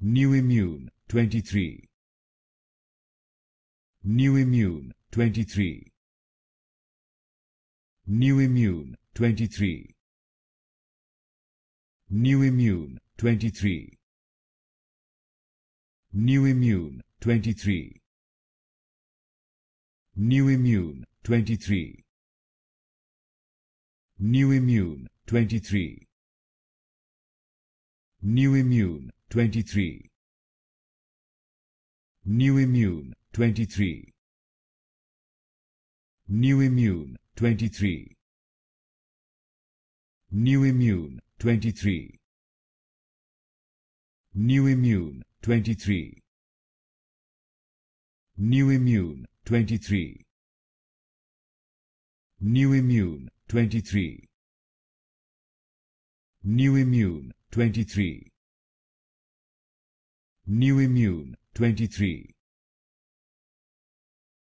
New Immune 23. New Immune 23. New Immune 23. New Immune 23. New Immune 23. New Immune 23. New Immune 23. New Immune 23 New Immune 23 New Immune 23 New Immune 23 New Immune 23 New Immune 23 New Immune 23 New Immune 23 New Immune 23